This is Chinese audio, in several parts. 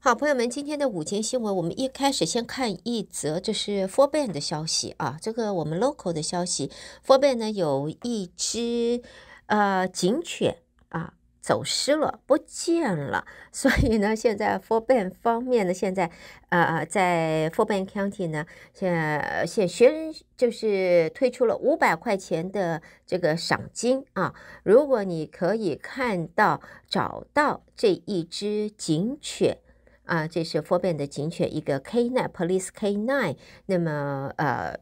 好，朋友们，今天的午间新闻，我们一开始先看一则就是 f o r Bend 的消息啊，这个我们 local 的消息。f o r Bend 呢有一只呃警犬啊走失了，不见了，所以呢，现在 f o r Bend 方面呢，现在呃在 f o r Bend County 呢现现悬就是推出了五百块钱的这个赏金啊，如果你可以看到找到这一只警犬。啊，这是佛 n 的警犬，一个 K9 Police K9。那么，呃，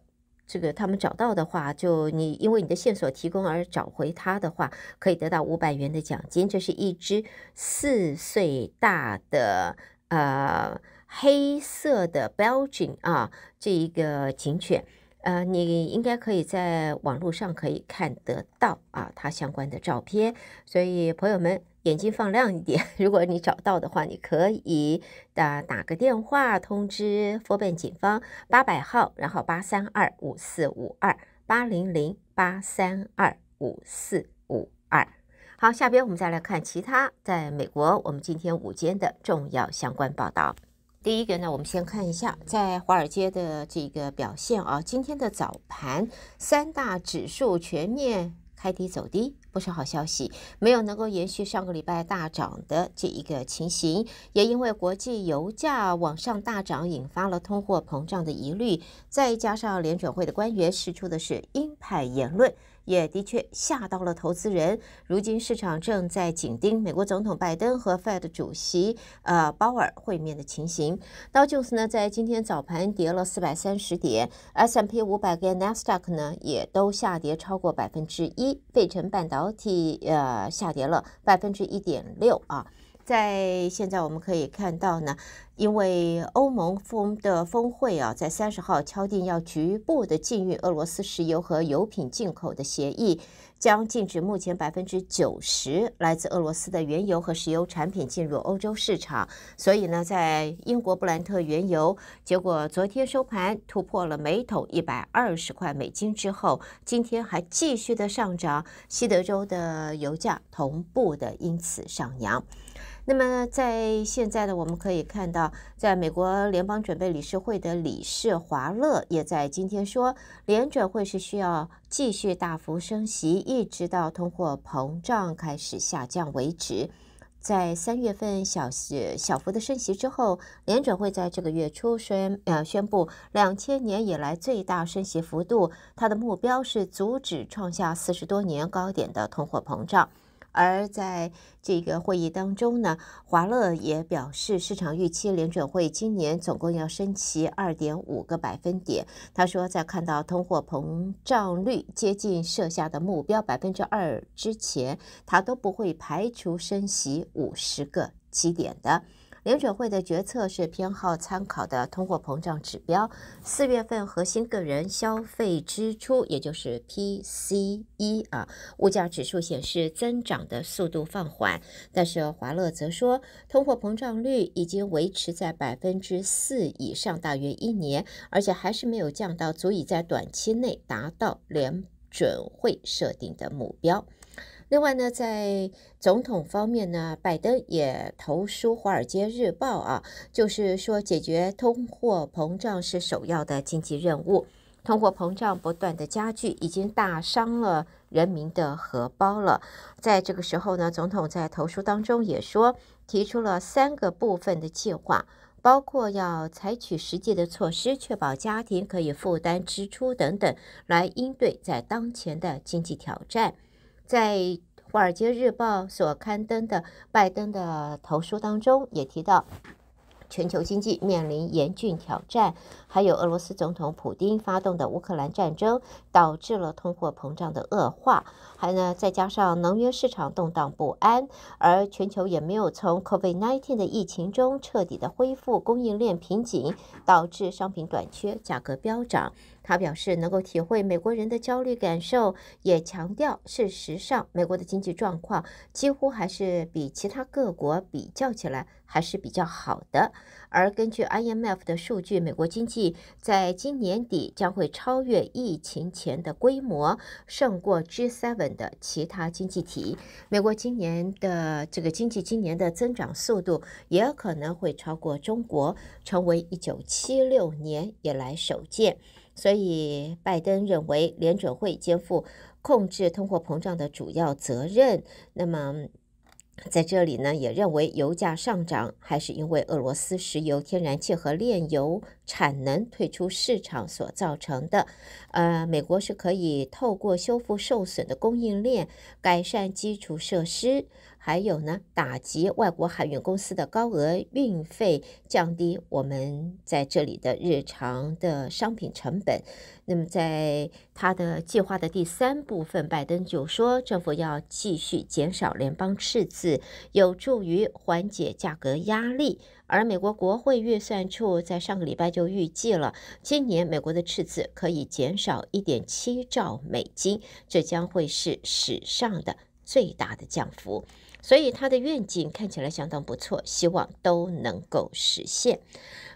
这个他们找到的话，就你因为你的线索提供而找回它的话，可以得到五百元的奖金。这是一只四岁大的呃黑色的 Belgian 啊，这一个警犬。呃，你应该可以在网络上可以看得到啊，它相关的照片。所以朋友们眼睛放亮一点，如果你找到的话，你可以打打个电话通知佛本警方八百号，然后八三二五四五二八零零八三二五四五二。好，下边我们再来看其他在美国我们今天午间的重要相关报道。第一个呢，我们先看一下在华尔街的这个表现啊。今天的早盘，三大指数全面开低走低，不是好消息，没有能够延续上个礼拜大涨的这一个情形。也因为国际油价往上大涨，引发了通货膨胀的疑虑，再加上联准会的官员释出的是鹰派言论。也的确吓到了投资人。如今市场正在紧盯美国总统拜登和 Fed 主席呃鲍尔会面的情形。道琼斯呢在今天早盘跌了四百三十点，S M P 五百跟 Nasdaq 呢也都下跌超过百分之一，费城半导体呃下跌了百分之一点六啊。在现在我们可以看到呢，因为欧盟峰的峰会啊，在三十号敲定要局部的禁运俄罗斯石油和油品进口的协议，将禁止目前百分之九十来自俄罗斯的原油和石油产品进入欧洲市场。所以呢，在英国布兰特原油结果昨天收盘突破了每桶一百二十块美金之后，今天还继续的上涨，西德州的油价同步的因此上扬。那么在现在呢，我们可以看到，在美国联邦准备理事会的理事华勒也在今天说，联准会是需要继续大幅升息，一直到通货膨胀开始下降为止。在三月份小小幅的升息之后，联准会在这个月初宣呃宣布两千年以来最大升息幅度，它的目标是阻止创下四十多年高点的通货膨胀。而在这个会议当中呢，华乐也表示，市场预期联准会今年总共要升息二点五个百分点。他说，在看到通货膨胀率接近设下的目标百分之二之前，他都不会排除升息五十个基点的。联准会的决策是偏好参考的通货膨胀指标，四月份核心个人消费支出，也就是 PCE 啊，物价指数显示增长的速度放缓。但是华乐则说，通货膨胀率已经维持在百分之四以上大约一年，而且还是没有降到足以在短期内达到联准会设定的目标。另外呢，在总统方面呢，拜登也投书《华尔街日报》啊，就是说解决通货膨胀是首要的经济任务。通货膨胀不断的加剧，已经大伤了人民的荷包了。在这个时候呢，总统在投书当中也说，提出了三个部分的计划，包括要采取实际的措施，确保家庭可以负担支出等等，来应对在当前的经济挑战。在《华尔街日报》所刊登的拜登的投书当中，也提到全球经济面临严峻挑战，还有俄罗斯总统普京发动的乌克兰战争导致了通货膨胀的恶化，还有呢，再加上能源市场动荡不安，而全球也没有从 COVID-19 的疫情中彻底的恢复，供应链瓶颈导致商品短缺，价格飙涨。他表示能够体会美国人的焦虑感受，也强调事实上美国的经济状况几乎还是比其他各国比较起来还是比较好的。而根据 IMF 的数据，美国经济在今年底将会超越疫情前的规模，胜过 G7 的其他经济体。美国今年的这个经济今年的增长速度也可能会超过中国，成为1976年以来首见。所以，拜登认为联准会肩负控制通货膨胀的主要责任。那么，在这里呢，也认为油价上涨还是因为俄罗斯石油、天然气和炼油产能退出市场所造成的。呃，美国是可以透过修复受损的供应链，改善基础设施。还有呢，打击外国海运公司的高额运费，降低我们在这里的日常的商品成本。那么，在他的计划的第三部分，拜登就说，政府要继续减少联邦赤字，有助于缓解价格压力。而美国国会预算处在上个礼拜就预计了，今年美国的赤字可以减少一点七兆美金，这将会是史上的最大的降幅。所以它的愿景看起来相当不错，希望都能够实现。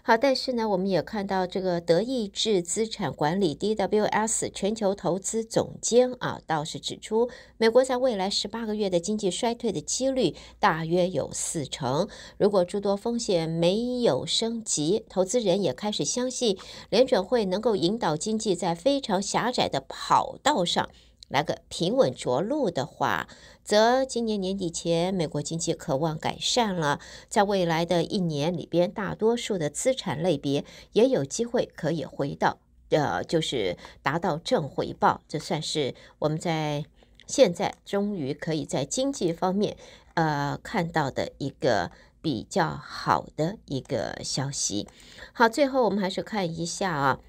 好，但是呢，我们也看到这个德意志资产管理 DWS 全球投资总监啊，倒是指出，美国在未来十八个月的经济衰退的几率大约有四成。如果诸多风险没有升级，投资人也开始相信联准会能够引导经济在非常狭窄的跑道上。来个平稳着陆的话，则今年年底前美国经济渴望改善了，在未来的一年里边，大多数的资产类别也有机会可以回到，呃，就是达到正回报。这算是我们在现在终于可以在经济方面，呃，看到的一个比较好的一个消息。好，最后我们还是看一下啊。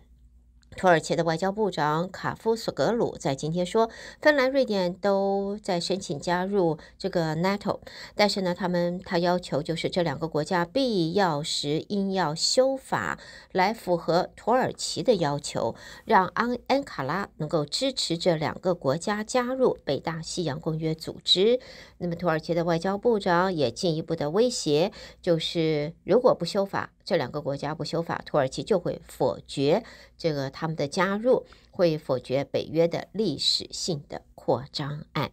土耳其的外交部长卡夫索格鲁在今天说，芬兰、瑞典都在申请加入这个 NATO，但是呢，他们他要求就是这两个国家必要时应要修法来符合土耳其的要求，让安安卡拉能够支持这两个国家加入北大西洋公约组织。那么，土耳其的外交部长也进一步的威胁，就是如果不修法，这两个国家不修法，土耳其就会否决这个他。他们的加入会否决北约的历史性的扩张案？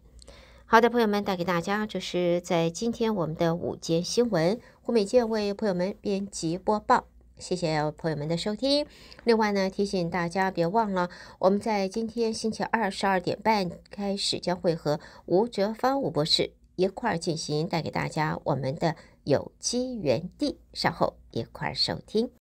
好的，朋友们，带给大家这是在今天我们的午间新闻，胡美健为朋友们编辑播报，谢谢朋友们的收听。另外呢，提醒大家别忘了，我们在今天星期二十二点半开始，将会和吴哲芳吴博士一块儿进行带给大家我们的有机园地，稍后一块儿收听。